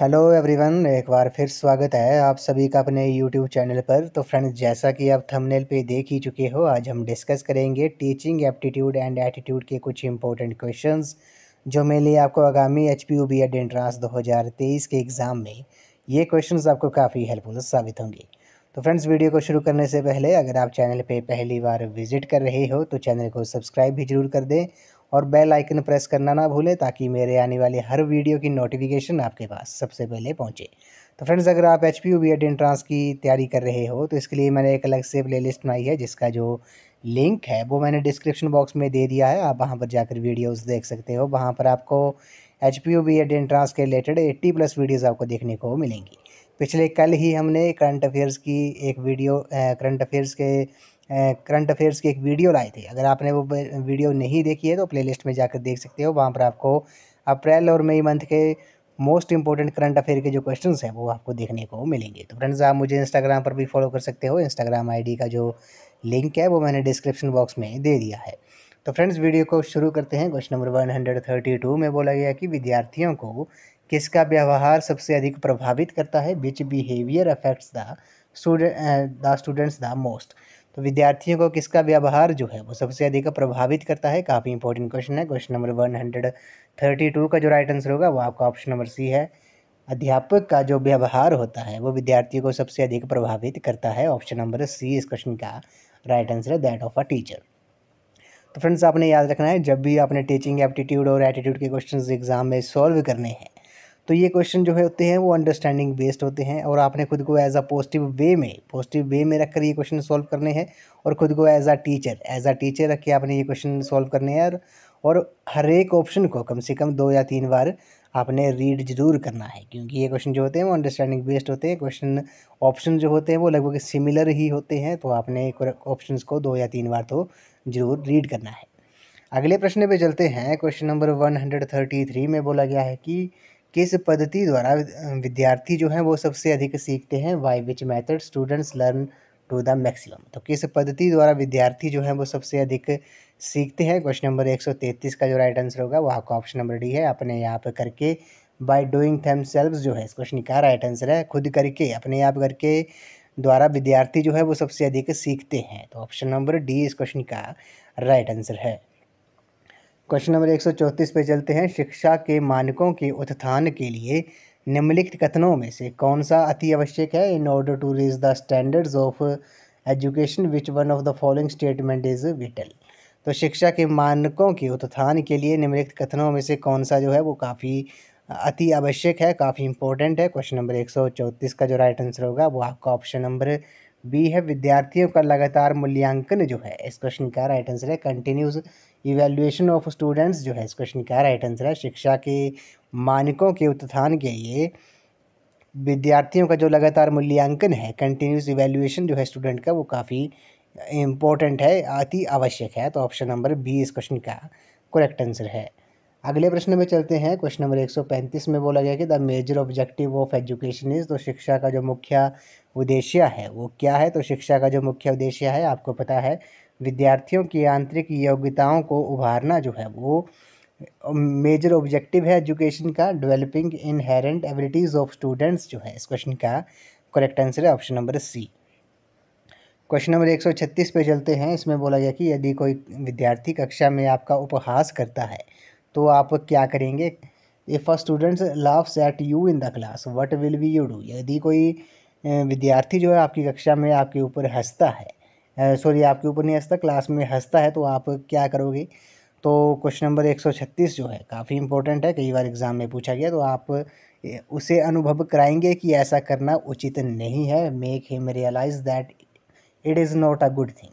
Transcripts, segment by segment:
hello everyone एक बार फिर स्वागत है आप सभी का अपने यूट्यूब चैनल पर तो फ्रेंड्स जैसा कि आप थंबनेल पे देख ही चुके हो आज हम डिस्कस करेंगे टीचिंग एप्टीट्यूड एंड एटीट्यूड के कुछ इंपॉर्टेंट क्वेश्चंस जो मेरे लिए आपको आगामी H P U B Ed entrance दो हज़ार तेईस के एग्ज़ाम में ये क्वेश्चन आपको काफ़ी हेल्पफुल साबित होंगे तो फ्रेंड्स वीडियो को शुरू करने से पहले अगर आप चैनल पर पहली बार विजिट कर रहे हो तो चैनल को सब्सक्राइब भी जरूर कर दें और बेल आइकन प्रेस करना ना भूलें ताकि मेरे आने वाले हर वीडियो की नोटिफिकेशन आपके पास सबसे पहले पहुंचे तो फ्रेंड्स अगर आप H P U B Ed entrance की तैयारी कर रहे हो तो इसके लिए मैंने एक अलग से प्ले बनाई है जिसका जो लिंक है वो मैंने डिस्क्रिप्शन बॉक्स में दे दिया है आप वहाँ पर जाकर वीडियोस देख सकते हो वहाँ पर आपको H P U B Ed entrance के रिलेटेड एट्टी प्लस वीडियोस आपको देखने को मिलेंगी पिछले कल ही हमने करंट अफेयर्स की एक वीडियो करंट अफेयर्स के करंट अफेयर्स की एक वीडियो लाई थी अगर आपने वो वीडियो नहीं देखी है तो प्लेलिस्ट में जाकर देख सकते हो वहाँ पर आपको अप्रैल और मई मंथ के मोस्ट इंपॉर्टेंट करंट अफेयर के जो क्वेश्चन हैं वो आपको देखने को मिलेंगे तो फ्रेंड्स आप मुझे इंस्टाग्राम पर भी फॉलो कर सकते हो इंस्टाग्राम आई का जो लिंक है वो मैंने डिस्क्रिप्शन बॉक्स में दे दिया है तो फ्रेंड्स वीडियो को शुरू करते हैं question number one hundred thirty two में बोला गया कि विद्यार्थियों को किसका व्यवहार सबसे अधिक प्रभावित करता है which behaviour affects the student the students the most तो विद्यार्थियों को किसका व्यवहार जो है वो सबसे अधिक प्रभावित करता है काफ़ी इंपॉर्टेंट क्वेश्चन है question number one hundred thirty two का जो राइट आंसर होगा वो आपका ऑप्शन नंबर सी है अध्यापक का जो व्यवहार होता है वो विद्यार्थियों को सबसे अधिक प्रभावित करता है ऑप्शन नंबर सी इस क्वेश्चन का राइट आंसर है दैट ऑफ अ टीचर तो फ्रेंड्स आपने याद रखना है जब भी आपने टीचिंग एप्टीट्यूड और एटीट्यूड के क्वेश्चन एग्जाम में सॉल्व करने हैं तो ये क्वेश्चन जो है होते हैं वो अंडरस्टैंडिंग बेस्ड होते हैं और आपने खुद को एज अ पॉजिटिव वे में पॉजिटिव वे में रखकर ये क्वेश्चन सॉल्व करने हैं और ख़ुद को as a teacher as a teacher रख के आपने ये क्वेश्चन सॉल्व करने हैं और हर एक ऑप्शन को कम से कम दो या तीन बार आपने रीड जरूर करना है क्योंकि ये क्वेश्चन जो होते हैं वो अंडरस्टैंडिंग बेस्ड होते हैं क्वेश्चन ऑप्शन जो होते हैं वो लगभग सिमिलर ही होते हैं तो आपने ऑप्शन को दो या तीन बार तो ज़रूर रीड करना है अगले प्रश्न पे चलते हैं question number one hundred thirty three में बोला गया है कि किस पद्धति द्वारा विद्यार्थी जो है वो सबसे अधिक सीखते हैं why which method students learn to the maximum तो किस पद्धति द्वारा विद्यार्थी जो है वो सबसे अधिक सीखते हैं क्वेश्चन नंबर 133 का जो राइट आंसर होगा वो आपका ऑप्शन नंबर डी है अपने यहाँ पर करके बाय डूइंग थेम जो है इस क्वेश्चन का राइट आंसर है खुद करके अपने आप करके द्वारा विद्यार्थी जो है वो सबसे अधिक सीखते हैं तो ऑप्शन नंबर डी इस क्वेश्चन का राइट आंसर है क्वेश्चन नंबर एक सौ चौंतीस चलते हैं शिक्षा के मानकों के उत्थान के लिए निम्नलिखित कथनों में से कौन सा अति आवश्यक है in order to raise the standards of education which one of the following statement is vital तो शिक्षा के मानकों के उत्थान के लिए निम्नलिखित कथनों में से कौन सा जो है वो काफ़ी अति आवश्यक है काफ़ी इंपॉर्टेंट है क्वेश्चन नंबर एक सौ चौंतीस का जो राइट आंसर होगा वो आपका ऑप्शन नंबर बी है विद्यार्थियों का लगातार मूल्यांकन जो है इस क्वेश्चन का राइट आंसर है कंटिन्यूज इवेल्युएशन ऑफ स्टूडेंट्स जो है इस क्वेश्चन का राइट आंसर है शिक्षा के मानकों के उत्थान के लिए विद्यार्थियों का जो लगातार मूल्यांकन है कंटिन्यूस इवेल्युएशन जो है स्टूडेंट का वो काफ़ी इम्पोर्टेंट है अति आवश्यक है तो ऑप्शन नंबर बी इस क्वेश्चन का करेक्ट आंसर है अगले प्रश्न में चलते हैं क्वेश्चन नंबर 135 में बोला गया कि the major objective of education is तो शिक्षा का जो मुख्य उद्देश्य है वो क्या है तो शिक्षा का जो मुख्य उद्देश्य है आपको पता है विद्यार्थियों की आंतरिक योग्यताओं को उभारना जो है वो मेजर ऑब्जेक्टिव है एजुकेशन का developing inherent abilities of students जो है इस क्वेश्चन का करेक्ट आंसर है option number C question number एक सौ छत्तीस पे चलते हैं इसमें बोला गया कि यदि कोई विद्यार्थी कक्षा में आपका उपहास करता है तो आप क्या करेंगे if a students laugh at you in the class what will be you do यदि कोई विद्यार्थी जो है आपकी कक्षा में आपके ऊपर हंसता है सॉरी आपके ऊपर नहीं हंसता क्लास में हंसता है तो आप क्या करोगे तो क्वेश्चन नंबर 136 जो है काफ़ी इंपॉर्टेंट है कई बार एग्ज़ाम में पूछा गया तो आप उसे अनुभव कराएंगे कि ऐसा करना उचित नहीं है make him realise that it is not a good thing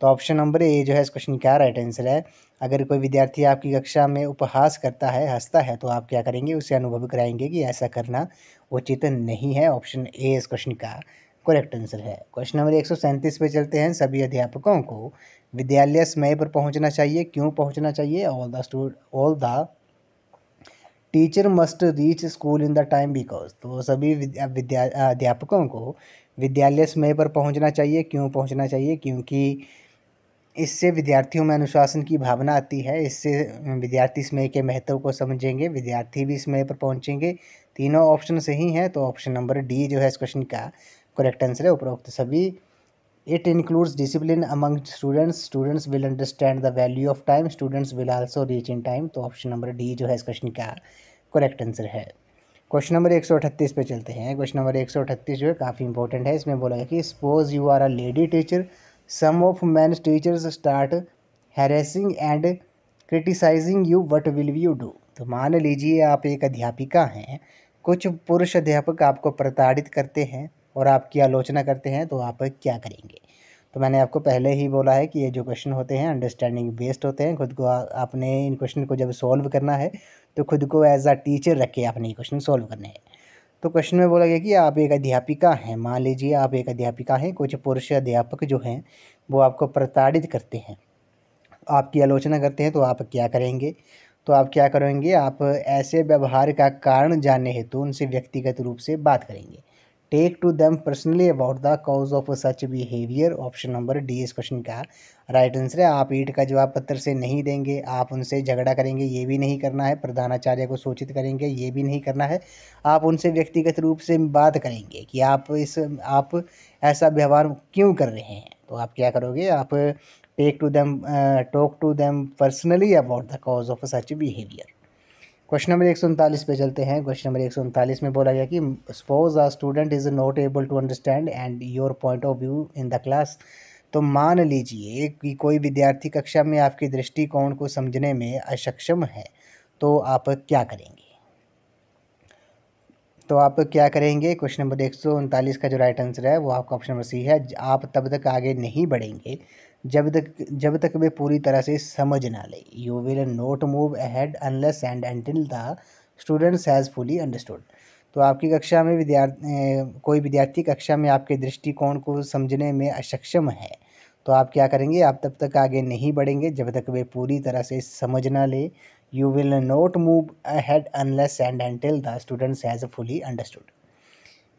तो ऑप्शन नंबर ए जो है इस क्वेश्चन का राइट आंसर है अगर कोई विद्यार्थी आपकी कक्षा में उपहास करता है हंसता है तो आप क्या करेंगे उसे अनुभव कराएंगे कि ऐसा करना उचित नहीं है ऑप्शन ए इस क्वेश्चन का करेक्ट आंसर है क्वेश्चन नंबर एक सौ सैंतीस पे चलते हैं सभी अध्यापकों को विद्यालय समय पर पहुंचना चाहिए क्यों पहुंचना चाहिए all the stud all the teacher must reach school in the time because तो सभी विद्या अध्यापकों को विद्यालय समय पर पहुंचना चाहिए क्यों पहुंचना चाहिए क्योंकि इससे विद्यार्थियों में अनुशासन की भावना आती है इससे विद्यार्थी समय के महत्व को समझेंगे विद्यार्थी भी समय पर पहुंचेंगे तीनों ऑप्शन सही हैं तो ऑप्शन नंबर डी जो है इस क्वेश्चन का करेक्ट आंसर है उपरोक्त सभी it includes discipline among students students will understand the value of time students will also reach in time तो ऑप्शन नंबर डी जो है इस क्वेश्चन का करेक्ट आंसर है क्वेश्चन नंबर एक सौ अठतीस पे चलते हैं क्वेश्चन नंबर एक सौ अठतीस जो है काफ़ी इंपॉर्टेंट है इसमें बोला गया कि suppose you are a lady teacher some of man teachers start harassing and criticising you what will you do तो मान लीजिए आप एक अध्यापिका हैं कुछ पुरुष अध्यापक आपको प्रताड़ित करते हैं और आपकी आलोचना करते हैं तो आप क्या करेंगे तो मैंने आपको पहले ही बोला है कि ये जो क्वेश्चन होते हैं अंडरस्टैंडिंग बेस्ड होते हैं खुद को आपने इन क्वेश्चन को जब सॉल्व करना है तो खुद को एज आ टीचर रख के आपने ये क्वेश्चन सॉल्व करने हैं तो क्वेश्चन में बोला गया कि आप एक अध्यापिका हैं मान लीजिए आप एक अध्यापिका हैं कुछ पुरुष अध्यापक जो हैं वो आपको प्रताड़ित करते हैं आपकी आलोचना करते हैं तो आप क्या करेंगे तो आप क्या करेंगे आप ऐसे व्यवहार का कारण जानने हेतु तो उनसे व्यक्तिगत रूप से बात करेंगे take to them personally about the cause of such behaviour option number D इस क्वेश्चन का राइट आंसर है आप ईट का जवाब पत्र से नहीं देंगे आप उनसे झगड़ा करेंगे ये भी नहीं करना है प्रधानाचार्य को सूचित करेंगे ये भी नहीं करना है आप उनसे व्यक्तिगत रूप से बात करेंगे कि आप इस आप ऐसा व्यवहार क्यों कर रहे हैं तो आप क्या करोगे आप take to them talk to them personally about the cause of such behaviour question number एक सौ पे चलते हैं क्वेश्चन नंबर एक सौ उनतालीस में बोला गया कि suppose a student is not able to understand and your point of view in the class तो मान लीजिए कि कोई विद्यार्थी कक्षा में आपके दृष्टिकोण को समझने में असक्षम है तो आप क्या करेंगे तो आप क्या करेंगे क्वेश्चन नंबर एक सौ उनतालीस का जो राइट आंसर है वो आपका ऑप्शन नंबर सी है आप तब तक आगे नहीं बढ़ेंगे जब तक जब तक वे पूरी तरह से समझ ना ले you will not move ahead unless and until the students has fully understood तो आपकी कक्षा में विद्यार्थी कोई विद्यार्थी कक्षा में आपके दृष्टिकोण को समझने में असक्षम है तो आप क्या करेंगे आप तब तक आगे नहीं बढ़ेंगे जब तक वे पूरी तरह से समझ ना ले you will not move ahead unless and until the students has fully understood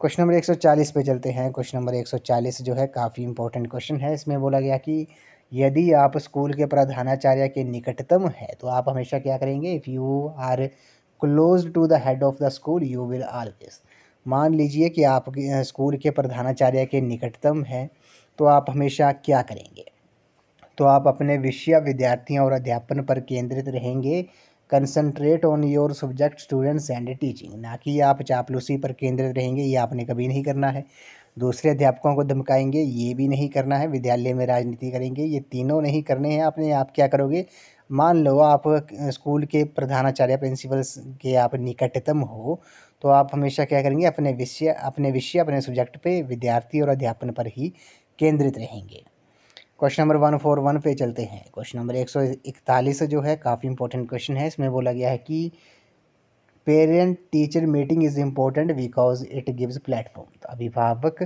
question number 140 पे चलते हैं क्वेश्चन नंबर 140 जो है काफ़ी इंपॉर्टेंट क्वेश्चन है इसमें बोला गया कि यदि आप स्कूल के प्रधानाचार्य के निकटतम है तो आप हमेशा क्या करेंगे if you are close to the head of the school you will always मान लीजिए कि आप स्कूल के प्रधानाचार्य के निकटतम हैं तो आप हमेशा क्या करेंगे तो आप अपने विषय विद्यार्थियों और अध्यापन पर केंद्रित रहेंगे concentrate on your subject students and teaching ना कि आप चापलूसी पर केंद्रित रहेंगे ये आपने कभी नहीं करना है दूसरे अध्यापकों को धमकाएंगे ये भी नहीं करना है विद्यालय में राजनीति करेंगे ये तीनों नहीं करने हैं आपने आप क्या करोगे मान लो आप स्कूल के प्रधानाचार्य प्रिंसिपल के आप निकटतम हो तो आप हमेशा क्या करेंगे अपने विषय अपने विषय अपने सब्जेक्ट पे विद्यार्थी और अध्यापन पर ही केंद्रित रहेंगे question number one four one पे चलते हैं क्वेश्चन नंबर एक सौ इकतालीस जो है काफ़ी इंपॉर्टेंट क्वेश्चन है इसमें बोला गया है कि parent teacher meeting is important because it gives platform तो अभिभावक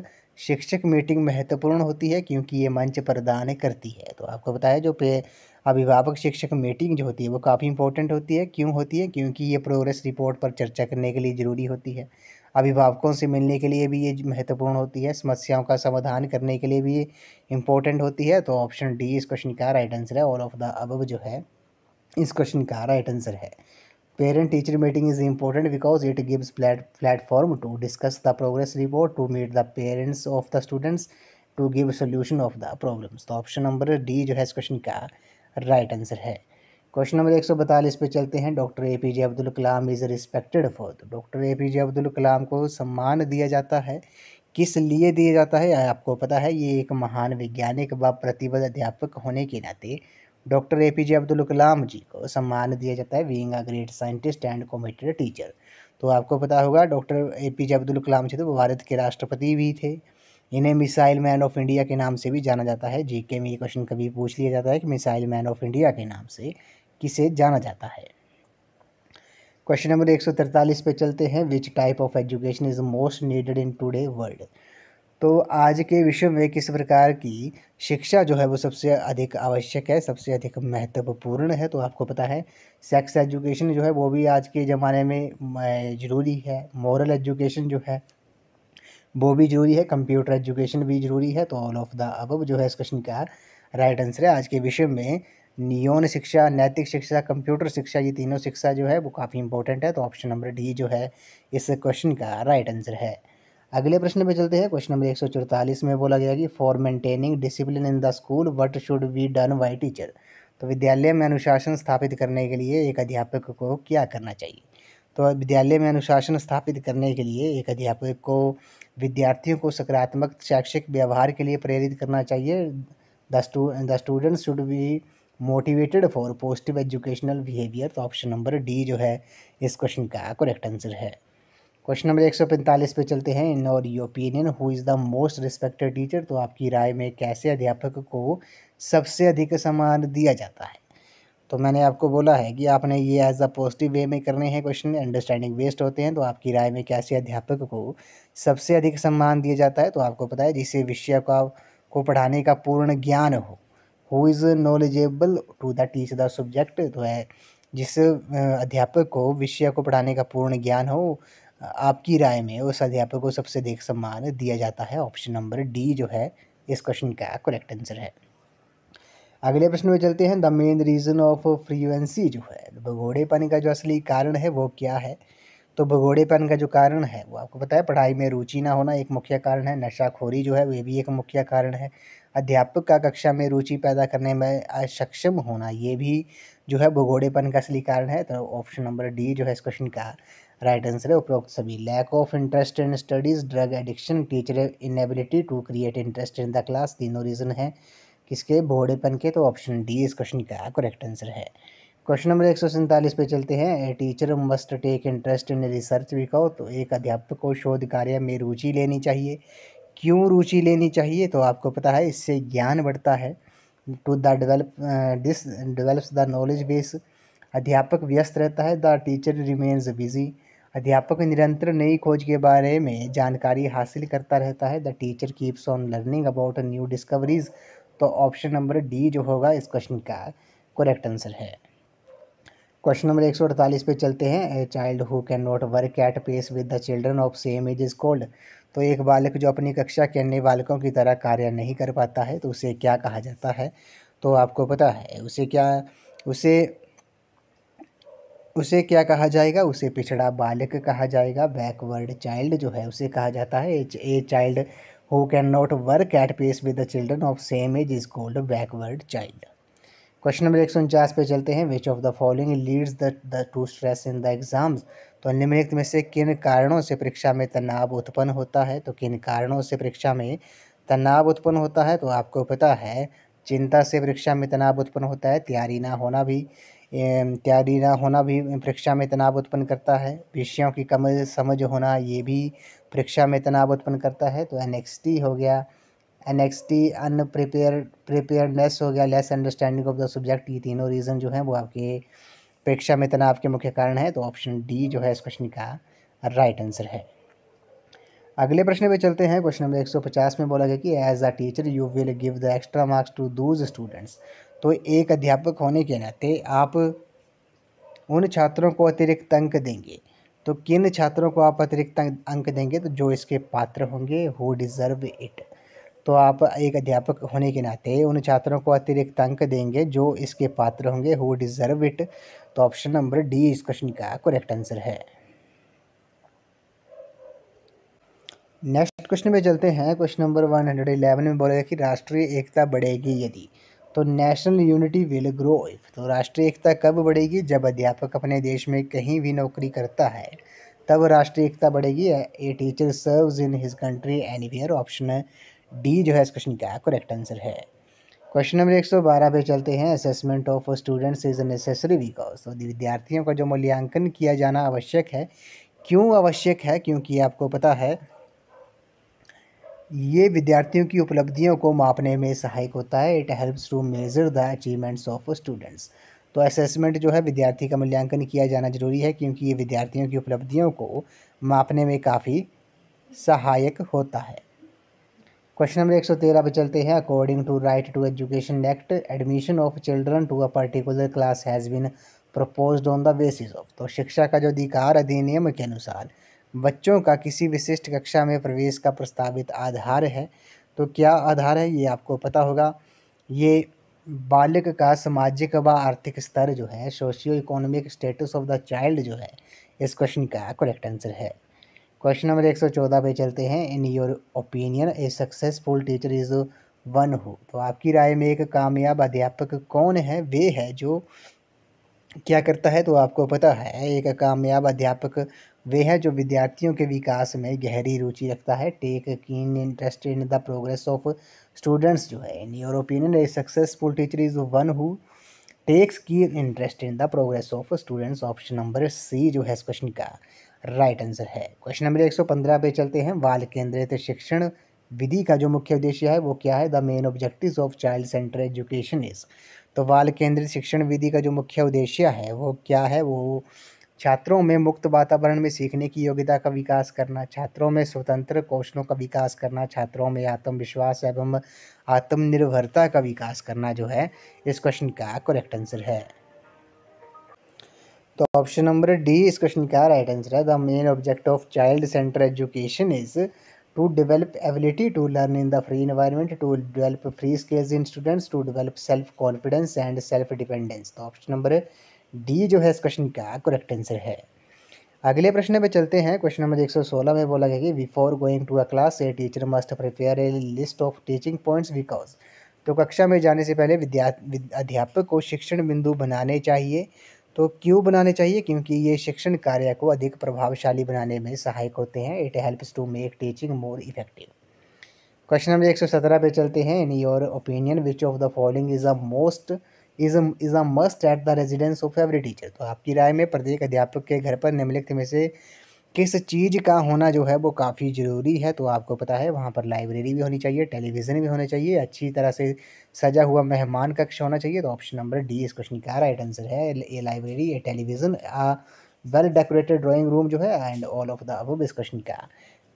शिक्षक मीटिंग महत्वपूर्ण होती है क्योंकि ये मंच प्रदान करती है तो आपको बताया जो पे अभिभावक शिक्षक मीटिंग जो होती है वो काफ़ी इंपॉर्टेंट होती है क्यों होती है क्योंकि ये प्रोग्रेस रिपोर्ट पर चर्चा करने के लिए ज़रूरी होती है अभिभावकों से मिलने के लिए भी ये महत्वपूर्ण होती है समस्याओं का समाधान करने के लिए भी ये इंपॉर्टेंट होती है तो ऑप्शन डी इस क्वेश्चन का राइट आंसर है ऑल ऑफ द अब जो है इस क्वेश्चन का राइट आंसर है parent teacher meeting is important because it gives platform to discuss the progress report to meet the parents of the students to give solution of the problems तो option number D जो है इस question का right answer है question number एक सौ पे चलते हैं doctor A P J Abdul Kalam is respected for तो doctor A P J Abdul Kalam को सम्मान दिया जाता है किस लिए दिया जाता है आपको पता है ये एक महान वैज्ञानिक व प्रतिबद्ध अध्यापक होने के नाते doctor A P J Abdul Kalam ji को सम्मान दिया जाता है being a great scientist and committed teacher तो आपको पता होगा doctor A P J Abdul Kalam ji तो वो भारत के राष्ट्रपति भी थे इन्हें मिसाइल मैन ऑफ इंडिया के नाम से भी जाना जाता है जीके में ये क्वेश्चन कभी पूछ लिया जाता है कि मिसाइल मैन ऑफ इंडिया के नाम से किसे जाना जाता है क्वेश्चन नंबर एक सौ तिरतालीस पे चलते हैं which type of education is most needed in today world तो आज के विश्व में किस प्रकार की शिक्षा जो है वो सबसे अधिक आवश्यक है सबसे अधिक महत्वपूर्ण है तो आपको पता है सेक्स एजुकेशन जो है वो भी आज के ज़माने में ज़रूरी है मॉरल एजुकेशन जो है वो भी ज़रूरी है कंप्यूटर एजुकेशन भी ज़रूरी है तो ऑल ऑफ द अब जो है इस क्वेश्चन का राइट आंसर है आज के विषय में नियोन शिक्षा नैतिक शिक्षा कंप्यूटर शिक्षा ये तीनों शिक्षा जो है वो काफ़ी इंपॉर्टेंट है तो ऑप्शन नंबर डी जो है इस क्वेश्चन का राइट आंसर है अगले प्रश्न पे चलते हैं क्वेश्चन नंबर एक में बोला गया कि for maintaining discipline in the school what should be done by teacher तो विद्यालय में अनुशासन स्थापित करने के लिए एक अध्यापक को क्या करना चाहिए तो विद्यालय में अनुशासन स्थापित करने के लिए एक अध्यापक को विद्यार्थियों को सकारात्मक शैक्षिक व्यवहार के लिए प्रेरित करना चाहिए the stu the students should be motivated for positive educational behaviour तो ऑप्शन नंबर डी जो है इस क्वेश्चन का करेक्ट आंसर है क्वेश्चन नंबर एक सौ पैंतालीस पे चलते हैं in our opinion who is the most respected teacher तो आपकी राय में कैसे अध्यापक को सबसे अधिक सम्मान दिया जाता है तो मैंने आपको बोला है कि आपने ये एज अ पॉजिटिव वे में करने हैं क्वेश्चन अंडरस्टैंडिंग बेस्ड होते हैं तो आपकी राय में कैसे अध्यापक को सबसे अधिक सम्मान दिया जाता है तो आपको पता है जिसे विषय का को पढ़ाने का पूर्ण ज्ञान हो who is knowledgeable to the teach the subject तो है जिस अध्यापक को विषय को पढ़ाने का पूर्ण ज्ञान हो आपकी राय में उस अध्यापक को सबसे अधिक सम्मान दिया जाता है ऑप्शन नंबर डी जो है इस क्वेश्चन का करेक्ट आंसर है अगले प्रश्न में चलते हैं the main reason of frequency जो है भगोड़ेपन का जो असली कारण है वो क्या है तो भगोड़ेपन का जो कारण है वो आपको पता है पढ़ाई में रुचि ना होना एक मुख्य कारण है नशाखोरी जो है वे भी एक मुख्य कारण है अध्यापक का कक्षा में रुचि पैदा करने में सक्षम होना ये भी जो है भूगोड़ेपन का असली कारण है तो ऑप्शन नंबर डी जो है इस क्वेश्चन का राइट आंसर है उपरोक्त सभी lack of interest in studies drug addiction teacher inability to create interest in the class तीनों रीज़न है किसके भोड़ेपन के तो ऑप्शन डी इस क्वेश्चन का करेक्ट आंसर है क्वेश्चन नंबर एक सौ सैंतालीस पे चलते हैं a teacher must take interest in research कहो तो एक अध्यापक को शोध कार्य में रुचि लेनी चाहिए क्यों रुचि लेनी चाहिए तो आपको पता है इससे ज्ञान बढ़ता है to the develop this develops the knowledge base अध्यापक व्यस्त रहता है द टीचर रिमेन्स बिजी अध्यापक निरंतर नई खोज के बारे में जानकारी हासिल करता रहता है the teacher keeps on learning about new discoveries तो ऑप्शन नंबर डी जो होगा इस क्वेश्चन का करेक्ट आंसर है क्वेश्चन नंबर एक सौ अड़तालीस पे चलते हैं a child who can not work at pace with the children of same age is called तो एक बालक जो अपनी कक्षा के अन्य बालकों की तरह कार्य नहीं कर पाता है तो उसे क्या कहा जाता है तो आपको पता है उसे क्या उसे उसे क्या कहा जाएगा उसे पिछड़ा बालक कहा जाएगा बैकवर्ड चाइल्ड जो है उसे कहा जाता है a child who can not work at pace with the children of same age is called backward child question number एक सौ उनचास पे चलते हैं which of the following leads the to stress in the exams तो निम्नलिखित में से किन कारणों से परीक्षा में तनाव उत्पन्न होता है तो किन कारणों से परीक्षा में तनाव उत्पन्न होता है तो आपको पता है चिंता से परीक्षा में तनाव उत्पन्न होता है तैयारी ना होना भी तैयारी ना होना भी परीक्षा में तनाव उत्पन्न करता है विषयों की कम समझ होना ये भी परीक्षा में तनाव उत्पन्न करता है तो एन हो गया एनएक्सटी अन प्रिपेयर प्रिपेयरनेस हो गया less understanding of the subject ये तीनों रीज़न जो हैं वो आपके परीक्षा में तनाव के मुख्य कारण है तो ऑप्शन डी जो है इस क्वेश्चन का राइट आंसर है अगले प्रश्न पे चलते हैं क्वेश्चन नंबर 150 में बोला गया कि as a teacher you will give the extra marks to those students तो एक अध्यापक होने के नाते आप उन छात्रों को अतिरिक्त अंक देंगे तो किन छात्रों को आप अतिरिक्त अंक देंगे तो जो इसके पात्र होंगे हु डिज़र्व इट तो आप एक अध्यापक होने के नाते उन छात्रों को अतिरिक्त अंक देंगे जो इसके पात्र होंगे हु डिज़र्व इट तो ऑप्शन नंबर डी इस क्वेश्चन का करेक्ट आंसर है नेक्स्ट क्वेश्चन में चलते हैं question number one hundred eleven में बोला गया कि राष्ट्रीय एकता बढ़ेगी यदि तो national unity will grow if तो राष्ट्रीय एकता कब बढ़ेगी जब अध्यापक अपने देश में कहीं भी नौकरी करता है तब राष्ट्रीय एकता बढ़ेगी a teacher serves in his country any option D जो है इस क्वेश्चन का करेक्ट आंसर है क्वेश्चन नंबर एक सौ बारह पे चलते हैं assessment of students is necessary because तो विद्यार्थियों का जो मूल्यांकन किया जाना आवश्यक है क्यों आवश्यक है क्योंकि आपको पता है ये विद्यार्थियों की उपलब्धियों को मापने में सहायक होता है it helps to measure the achievements of students तो असेसमेंट जो है विद्यार्थी का मूल्यांकन किया जाना जरूरी है क्योंकि ये विद्यार्थियों की उपलब्धियों को मापने में काफ़ी सहायक होता है क्वेश्चन नंबर एक सौ तेरह पे चलते हैं according to right to education act admission of children to a particular class has been propose on the basis of तो शिक्षा का जो अधिकार अधिनियम के अनुसार बच्चों का किसी विशिष्ट कक्षा में प्रवेश का प्रस्तावित आधार है तो क्या आधार है ये आपको पता होगा ये बालक का सामाजिक व आर्थिक स्तर जो है socio economic status of the child जो है इस क्वेश्चन का करेक्ट आंसर है क्वेश्चन नंबर एक सौ चौदह पे चलते हैं in your opinion a successful teacher is one who तो आपकी राय में एक कामयाब अध्यापक कौन है वे है जो क्या करता है तो आपको पता है एक कामयाब अध्यापक वे है जो विद्यार्थियों के विकास में गहरी रुचि रखता है take keen interest in the progress of students जो है in your opinion a successful teacher is one who takes keen interest in the progress of students option number C जो है इस क्वेश्चन का राइट आंसर है question number एक पे चलते हैं बाल केंद्रित शिक्षण विधि का जो मुख्य उद्देश्य है वो क्या है the main objective of child centre education is तो बाल केंद्रित शिक्षण विधि का जो मुख्य उद्देश्य है वो क्या है वो छात्रों में मुक्त वातावरण में सीखने की योग्यता का विकास करना छात्रों में स्वतंत्र कौशलों का विकास करना छात्रों में आत्मविश्वास एवं आत्मनिर्भरता का विकास करना जो है इस क्वेश्चन का करेक्ट आंसर है तो ऑप्शन नंबर डी इस क्वेश्चन का राइट आंसर है the main object of child centre education is to develop ability to learn in the free environment to develop free skills in students to develop self confidence and self dependence तो option number D जो है इस question का correct answer है अगले प्रश्न पे चलते हैं क्वेश्चन नंबर 116 में बोला गया कि before going to a class a teacher must prepare a list of teaching points because तो कक्षा में जाने से पहले विद्या अध्यापक को शिक्षण बिंदु बनाने चाहिए तो क्यों बनाने चाहिए क्योंकि ये शिक्षण कार्य को अधिक प्रभावशाली बनाने में सहायक होते हैं it helps to make teaching more effective question number एक सौ सत्रह पे चलते हैं in your opinion which of the following is a most is is a must at the residence of every teacher तो आपकी राय में प्रत्येक अध्यापक के घर पर निम्नलिखित में से किस चीज़ का होना जो है वो काफ़ी ज़रूरी है तो आपको पता है वहाँ पर लाइब्रेरी भी होनी चाहिए टेलीविज़न भी होना चाहिए अच्छी तरह से सजा हुआ मेहमान कक्ष होना चाहिए तो ऑप्शन नंबर डी इस क्वेश्चन का राइट आंसर है a library a television well decorated drawing room जो है and all of the above इस क्वेश्चन का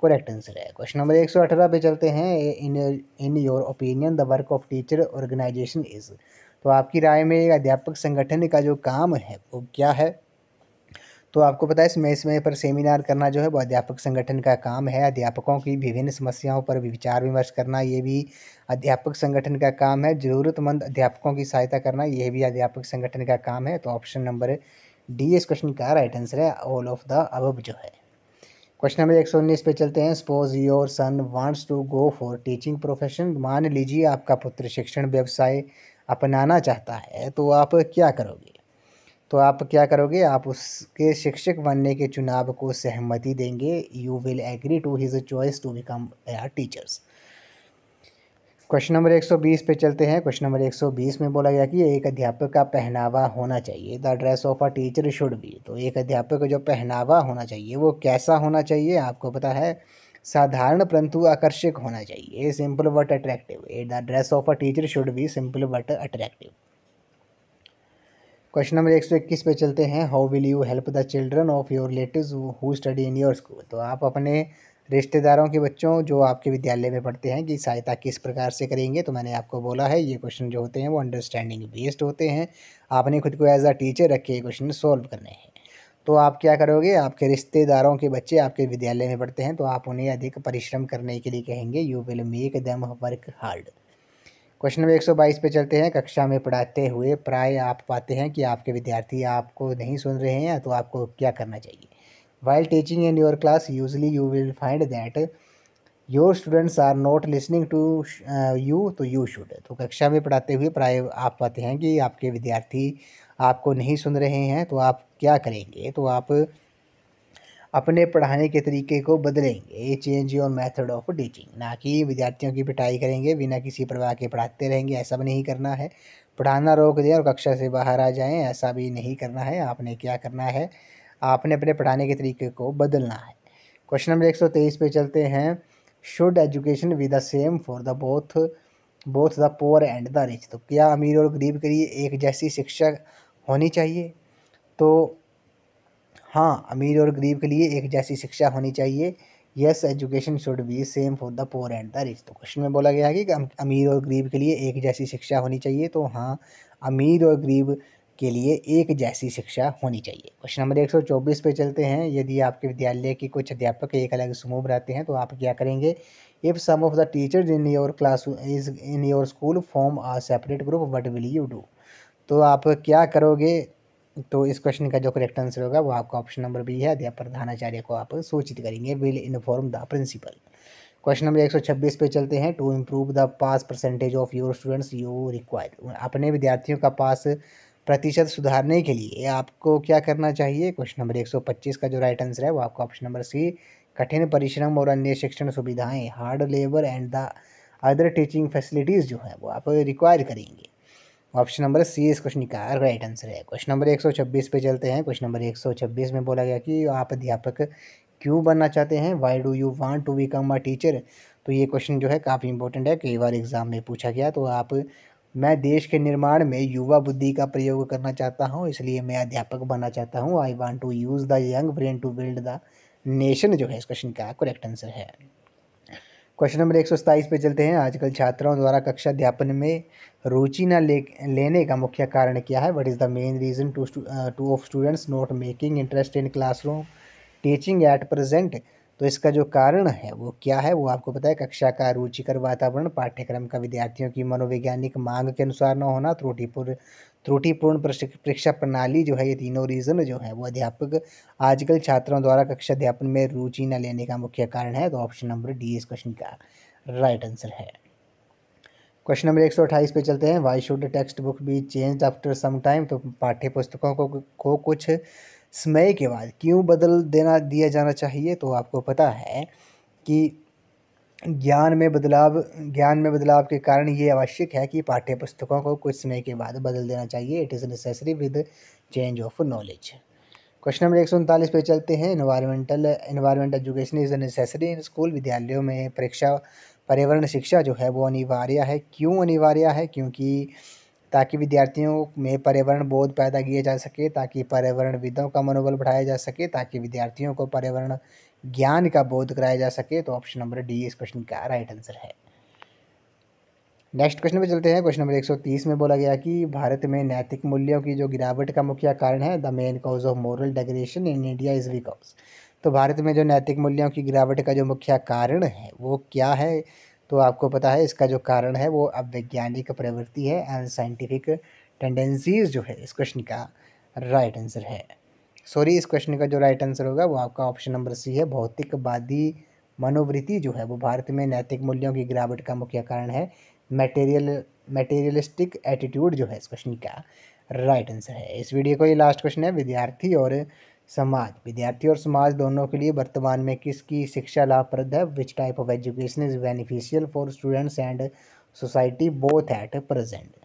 करेक्ट आंसर है क्वेश्चन नंबर एक सौ अठारह पे चलते हैं in in your opinion the work of teacher organisation is तो आपकी राय में अध्यापक संगठन का जो काम है वो क्या है तो आपको पता है इसमें इसमें पर सेमिनार करना जो है वो अध्यापक संगठन का काम है अध्यापकों की विभिन्न समस्याओं पर विचार विमर्श करना ये भी अध्यापक संगठन का काम है ज़रूरतमंद अध्यापकों की सहायता करना ये भी अध्यापक संगठन का काम है तो ऑप्शन नंबर डी इस क्वेश्चन का राइट आंसर है ऑल ऑफ द अबब जो है क्वेश्चन नंबर एक सौ उन्नीस पे चलते हैं suppose your son wants to go for teaching profession मान लीजिए आपका पुत्र शिक्षण व्यवसाय अपनाना चाहता है तो आप क्या करोगे तो आप क्या करोगे आप उसके शिक्षक बनने के चुनाव को सहमति देंगे you will agree to his choice to become air teachers question number 120 पे चलते हैं क्वेश्चन नंबर 120 में बोला गया कि एक अध्यापक का पहनावा होना चाहिए the dress of a teacher should be तो एक अध्यापक का जो पहनावा होना चाहिए वो कैसा होना चाहिए आपको पता है साधारण परंतु आकर्षक होना चाहिए simple but attractive the dress of a teacher should be simple but attractive question number एक सौ इक्कीस पे चलते हैं how will you help the children of your relative who study in your school तो आप अपने रिश्तेदारों के बच्चों जो आपके विद्यालय में पढ़ते हैं कि सहायता किस प्रकार से करेंगे तो मैंने आपको बोला है ये क्वेश्चन जो होते हैं वो अंडरस्टैंडिंग बेस्ड होते हैं आपने खुद को एज अ टीचर रख के ये क्वेश्चन सॉल्व करने हैं तो आप क्या करोगे आपके रिश्तेदारों के बच्चे आपके विद्यालय में पढ़ते हैं तो आप उन्हें अधिक परिश्रम करने के लिए कहेंगे you will make them work hard question number एक सौ बाईस पे चलते हैं कक्षा में पढ़ाते हुए प्राय आप पाते हैं कि आपके विद्यार्थी आपको नहीं सुन रहे हैं तो आपको क्या करना चाहिए while teaching in your class usually you will find that your students are not listening to you तो यू शुड तो कक्षा में पढ़ाते हुए प्राय आप पाते हैं कि आपके विद्यार्थी आपको नहीं सुन रहे हैं तो आप क्या करेंगे तो आप अपने पढ़ाने के तरीके को बदलेंगे ये change your method of teaching ना कि विद्यार्थियों की पिटाई करेंगे बिना किसी प्रवाह के पढ़ाते रहेंगे ऐसा भी नहीं करना है पढ़ाना रोक दें और कक्षा से बाहर आ जाएं ऐसा भी नहीं करना है आपने क्या करना है आपने अपने पढ़ाने के तरीके को बदलना है क्वेश्चन नंबर एक सौ तेईस पे चलते हैं should education with the same for the both both the poor and the rich तो क्या अमीर और गरीब के लिए एक जैसी शिक्षा होनी चाहिए तो हाँ अमीर और गरीब के लिए एक जैसी शिक्षा होनी चाहिए yes education should be same for the poor and the rich तो क्वेश्चन में बोला गया है कि अमीर और गरीब के लिए एक जैसी शिक्षा होनी चाहिए तो हाँ अमीर और गरीब के लिए एक जैसी शिक्षा होनी चाहिए क्वेश्चन नंबर एक सौ चौबीस पे चलते हैं यदि आपके विद्यालय के कुछ अध्यापक एक अलग समूह बनाते हैं तो आप क्या करेंगे if some of the teachers in your class is in your school form a separate group what will you do तो आप क्या करोगे तो इस क्वेश्चन का जो करेक्ट आंसर होगा वो आपका ऑप्शन नंबर बी है अध्यापक प्रधानाचार्य को आप सूचित करेंगे will inform the principal question number एक सौ छब्बीस पे चलते हैं to improve the pass percentage of your students you require अपने विद्यार्थियों का पास प्रतिशत सुधारने के लिए आपको क्या करना चाहिए क्वेश्चन नंबर एक सौ पच्चीस का जो राइट आंसर है वो आपका ऑप्शन नंबर सी कठिन परिश्रम और अन्य शिक्षण सुविधाएं hard labour and the other teaching facilities जो है वो आप रिक्वायर करेंगे ऑप्शन नंबर सी इस क्वेश्चन का राइट आंसर है क्वेश्चन नंबर 126 पे चलते हैं क्वेश्चन नंबर 126 में बोला गया कि आप अध्यापक क्यों बनना चाहते हैं why do you want to become a teacher तो ये क्वेश्चन जो है काफ़ी इंपॉर्टेंट है कई बार एग्जाम में पूछा गया तो आप मैं देश के निर्माण में युवा बुद्धि का प्रयोग करना चाहता हूँ इसलिए मैं अध्यापक बनना चाहता हूँ I want to use the young brain to build the nation जो है इस क्वेश्चन का करेक्ट आंसर है क्वेश्चन नंबर एक सौ चलते हैं आजकल छात्राओं द्वारा कक्षा अध्यापन में रुचि न ले लेने का मुख्य कारण क्या है what is the main reason to to of students not making interest in classroom teaching at present तो इसका जो कारण है वो क्या है वो आपको पता है कक्षा का रुचिकर वातावरण पाठ्यक्रम का विद्यार्थियों की मनोवैज्ञानिक मांग के अनुसार न होना त्रुटिपूर्ण त्रुटिपूर्ण परीक्षा प्रणाली जो है ये तीनों रीज़न जो है वो अध्यापक आजकल छात्रों द्वारा कक्षा अध्यापन में रुचि न लेने का मुख्य कारण है तो ऑप्शन नंबर डी इस क्वेश्चन का राइट आंसर है क्वेश्चन नंबर एक सौ अट्ठाईस पे चलते हैं why should text book be change after some time तो पाठ्य पुस्तकों को, को कुछ समय के बाद क्यों बदल देना दिया जाना चाहिए तो आपको पता है कि ज्ञान में बदलाव ज्ञान में बदलाव के कारण ये आवश्यक है कि पाठ्य पुस्तकों को कुछ समय के बाद बदल देना चाहिए it is necessary with change of knowledge question number एक सौ उनतालीस पे चलते हैं environmental environment education is necessary in school विद्यालयों में परीक्षा पर्यावरण शिक्षा जो है वो अनिवार्य है क्यों अनिवार्य है क्योंकि ताकि विद्यार्थियों में पर्यावरण बोध पैदा किया जा सके ताकि पर्यावरणविदों का मनोबल बढ़ाया जा सके ताकि विद्यार्थियों को पर्यावरण ज्ञान का बोध कराया जा सके तो ऑप्शन नंबर डी इस क्वेश्चन का राइट आंसर है नेक्स्ट क्वेश्चन पे चलते हैं क्वेश्चन नंबर 130 में बोला गया कि भारत में नैतिक मूल्यों की जो गिरावट का मुख्य कारण है the main cause of moral degradation in India is because तो भारत में जो नैतिक मूल्यों की गिरावट का जो मुख्य कारण है वो क्या है तो आपको पता है इसका जो कारण है वो अब वैज्ञानिक प्रवृत्ति है एंड साइंटिफिक टेंडेंसीज जो है इस क्वेश्चन का राइट right आंसर है सॉरी इस क्वेश्चन का जो राइट आंसर होगा वो आपका ऑप्शन नंबर सी है भौतिकवादी मनोवृत्ति जो है वो भारत में नैतिक मूल्यों की गिरावट का मुख्य कारण है मटेरियल मटेरियलिस्टिक एटीट्यूड जो है इस क्वेश्चन का राइट आंसर है इस वीडियो का ये लास्ट क्वेश्चन है विद्यार्थी और समाज विद्यार्थी और समाज दोनों के लिए वर्तमान में किसकी शिक्षा लाभप्रद है which type of education is beneficial for students and society both at present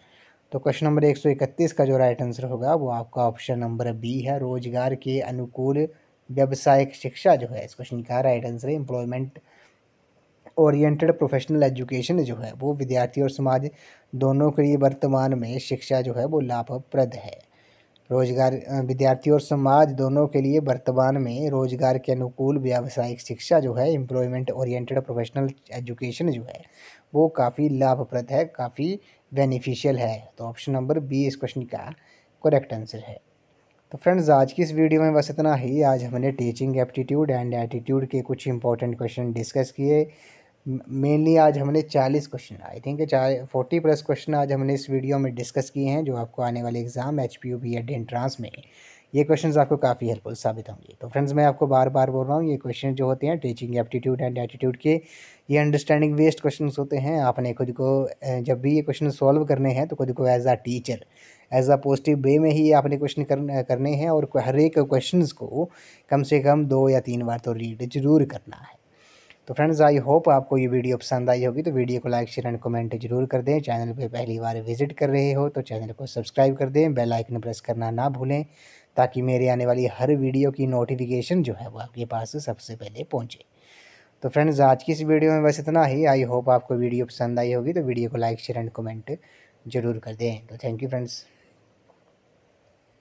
तो क्वेश्चन नंबर एक सौ इकतीस का जो राइट आंसर होगा वो आपका ऑप्शन नंबर बी है रोजगार के अनुकूल व्यावसायिक शिक्षा जो है इस क्वेश्चन का राइट आंसर है एम्प्लॉयमेंट ओरिएंटेड प्रोफेशनल एजुकेशन जो है वो विद्यार्थी और समाज दोनों के लिए वर्तमान में शिक्षा जो है वो लाभप्रद है रोजगार विद्यार्थी और समाज दोनों के लिए वर्तमान में रोजगार के अनुकूल व्यावसायिक शिक्षा जो है एम्प्लॉयमेंट ओरिएंटेड प्रोफेशनल एजुकेशन जो है वो काफ़ी लाभप्रद है काफ़ी बेनिफिशियल है तो ऑप्शन नंबर बी इस क्वेश्चन का करेक्ट आंसर है तो फ्रेंड्स आज की इस वीडियो में बस इतना ही आज हमने टीचिंग एप्टीट्यूड एंड एटीट्यूड के कुछ इंपॉर्टेंट क्वेश्चन डिस्कस किए मेनली आज हमने चालीस क्वेश्चन आई थिंक चार फोर्टी प्लस क्वेश्चन आज हमने इस वीडियो में डिस्कस किए हैं जो आपको आने वाले exam H P U B Ed entrance में ये क्वेश्चंस आपको काफ़ी हेल्पफुल साबित होंगे तो फ्रेंड्स मैं आपको बार बार बोल रहा हूँ ये क्वेश्चन जो होते हैं टीचिंग एप्टीट्यूड एंड एटीट्यूड के ये अंडरस्टैंडिंग बेस्ड क्वेश्चन होते हैं आपने खुद को जब भी ये क्वेश्चन सॉल्व करने हैं तो खुद को as a teacher as a positive way में ही आपने क्वेश्चन करने हैं और हर एक क्वेश्चन को कम से कम दो या तीन बार तो रीड जरूर करना है तो फ्रेंड्स आई होप आपको ये वीडियो पसंद आई होगी तो वीडियो को लाइक शेयर एंड कमेंट जरूर कर दें चैनल पे पहली बार विजिट कर रहे हो तो चैनल को सब्सक्राइब कर दें बेल आइकन प्रेस करना ना भूलें ताकि मेरे आने वाली हर वीडियो की नोटिफिकेशन जो है वो आपके पास सबसे पहले पहुँचे तो फ्रेंड्स आज की इस वीडियो में बस इतना ही आई होप आपको वीडियो पसंद आई होगी तो वीडियो को लाइक शेयर एंड कमेंट जरूर कर दें तो थैंक यू फ्रेंड्स